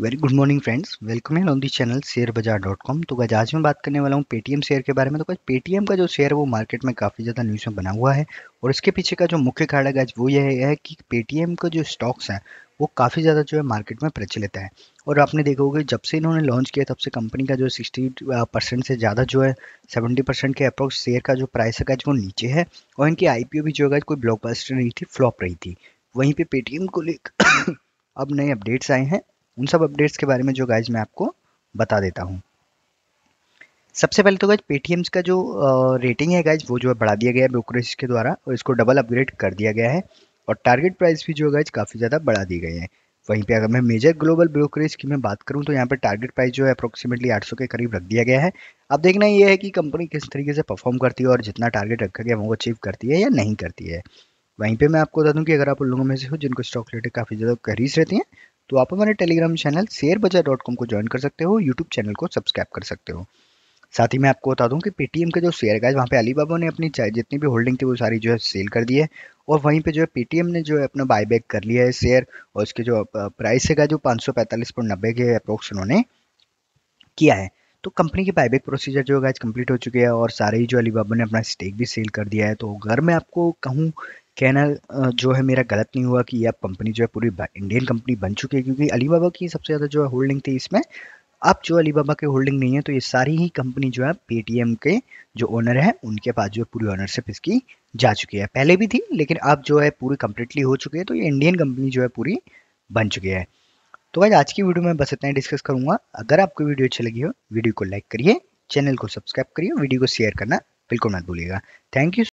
very good morning friends welcome and on the channel share Bazaar dot com तो आज मैं बात करने वाला हूँ पेटीएम शेयर के बारे में तो कुछ पेटीएम का जो शेयर है वो मार्केट में काफ़ी ज़्यादा न्यूज़ में बना हुआ है और इसके पीछे का जो मुख्य कारण आज वो यह है कि पेटीएम का जो स्टॉक्स हैं वो काफ़ी ज़्यादा जो है मार्केट में प्रचलित है और आपने देखा होगा जब से इन्होंने लॉन्च किया तब से कंपनी का जो सिक्सटी परसेंट से ज़्यादा जो है सेवेंटी परसेंट के अप्रोक्स शेयर का जो प्राइस है गाइज वो नीचे है और इनकी आई भी जो है कोई ब्लॉकबस्टर नहीं थी फ्लॉप रही थी वहीं पर पेटीएम को लेकर अब नए अपडेट्स आए हैं उन सब अपडेट्स के बारे में जो गाइज मैं आपको बता देता हूँ सबसे पहले तो गाइज पेटीएम्स का जो रेटिंग है गाइज वो जो है बढ़ा दिया गया है ब्रोकरेज के द्वारा और इसको डबल अपग्रेड कर दिया गया है और टारगेट प्राइस भी जो है गाइज काफ़ी ज़्यादा बढ़ा दी गई है वहीं पे अगर मैं मेजर ग्लोबल ब्रोकरेज की मैं बात करूं तो यहाँ पर टारगेट प्राइस जो है अप्रोक्सीमेटली 800 के करीब रख दिया गया है अब देखना यह है कि कंपनी किस तरीके से परफॉर्म करती है और जितना टारगेट रखा गया वो अचीव करती है या नहीं करती है वहीं पे मैं आपको बता दूं कि अगर आप उन लोगों में से हो जिनको स्टॉक रिलेटेड काफ़ी ज़्यादा करीज रहती हैं तो आप हमारे Telegram channel share Bazaar dot com को ज्वाइन कर सकते हो यूट्यूब चैनल को सब्सक्राइब कर सकते हो साथ ही मैं आपको बता दूं कि पेटीएम के जो शेयर गए वहाँ पे अलीबाबा ने अपनी जितनी भी होल्डिंग थी वो सारी जो है सेल कर दी है और वहीं पे जो है पेटीएम ने जो है अपना बाय बैक कर लिया है शेयर और उसके जो प्राइस है जो पाँच सौ पैंतालीस पॉइंट नब्बे के अप्रोक्स उन्होंने किया है तो कंपनी के बायबैक प्रोसीजर जो है गाइज कंप्लीट हो चुके हैं और सारे ही जो अलीबाबा ने अपना स्टेक भी सेल कर दिया है तो अगर मैं आपको कहूँ कहना जो है मेरा गलत नहीं हुआ कि यह अब कंपनी जो है पूरी इंडियन कंपनी बन चुकी है क्योंकि अलीबाबा की सबसे ज़्यादा जो है होल्डिंग थी इसमें अब जो अलीबाबा के होल्डिंग नहीं है तो ये सारी ही कंपनी जो है पेटीएम के जो ओनर है उनके पास जो है पूरी ओनरशिप इसकी जा चुकी है पहले भी थी लेकिन अब जो है पूरी कंप्लीटली हो चुकी है तो ये इंडियन कंपनी जो है पूरी बन चुकी है तो भाई आज की वीडियो में बस इतना ही डिस्कस करूंगा अगर आपको वीडियो अच्छी लगी हो वीडियो को लाइक करिए चैनल को सब्सक्राइब करिए वीडियो को शेयर करना बिल्कुल मत भूलिएगा थैंक यू